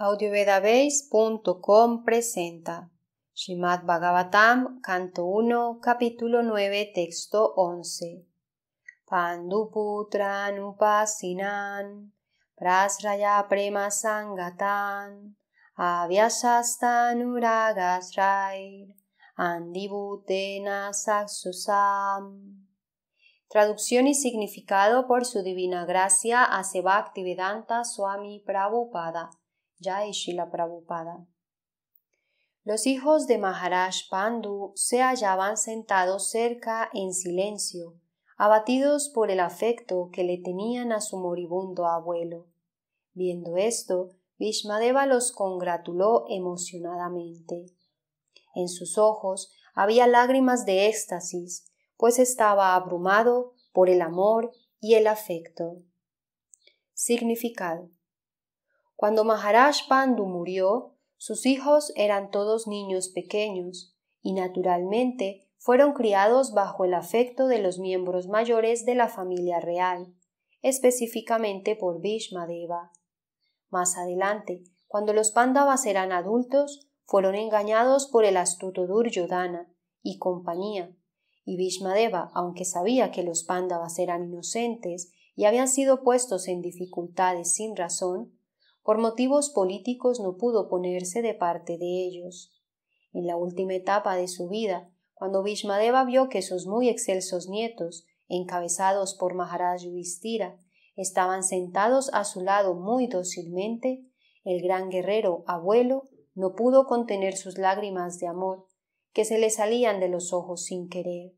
audiovedabase.com presenta Shimad Bhagavatam, canto 1, capítulo 9, texto 11. Panduputran upasinan, prasraya prema sangatan, avyasastan andibutena saksusam. Traducción y significado por su divina gracia a Bhaktivedanta Swami Prabhupada Shila Los hijos de Maharaj Pandu se hallaban sentados cerca en silencio, abatidos por el afecto que le tenían a su moribundo abuelo. Viendo esto, Vishmadeva los congratuló emocionadamente. En sus ojos había lágrimas de éxtasis, pues estaba abrumado por el amor y el afecto. Significado cuando Maharaj Pandu murió, sus hijos eran todos niños pequeños, y naturalmente fueron criados bajo el afecto de los miembros mayores de la familia real, específicamente por Bhishma Deva. Más adelante, cuando los Pandavas eran adultos, fueron engañados por el astuto Duryodhana y compañía, y Bhishma Deva aunque sabía que los Pandavas eran inocentes y habían sido puestos en dificultades sin razón, por motivos políticos no pudo ponerse de parte de ellos. En la última etapa de su vida, cuando Vishmadeva vio que sus muy excelsos nietos, encabezados por Maharaj Yudhishthira, estaban sentados a su lado muy dócilmente, el gran guerrero abuelo no pudo contener sus lágrimas de amor, que se le salían de los ojos sin querer.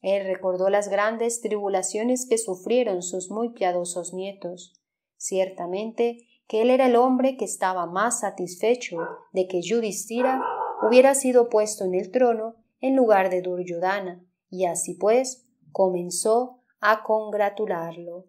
Él recordó las grandes tribulaciones que sufrieron sus muy piadosos nietos. Ciertamente que él era el hombre que estaba más satisfecho de que Yudhishthira hubiera sido puesto en el trono en lugar de Duryodhana, y así pues comenzó a congratularlo.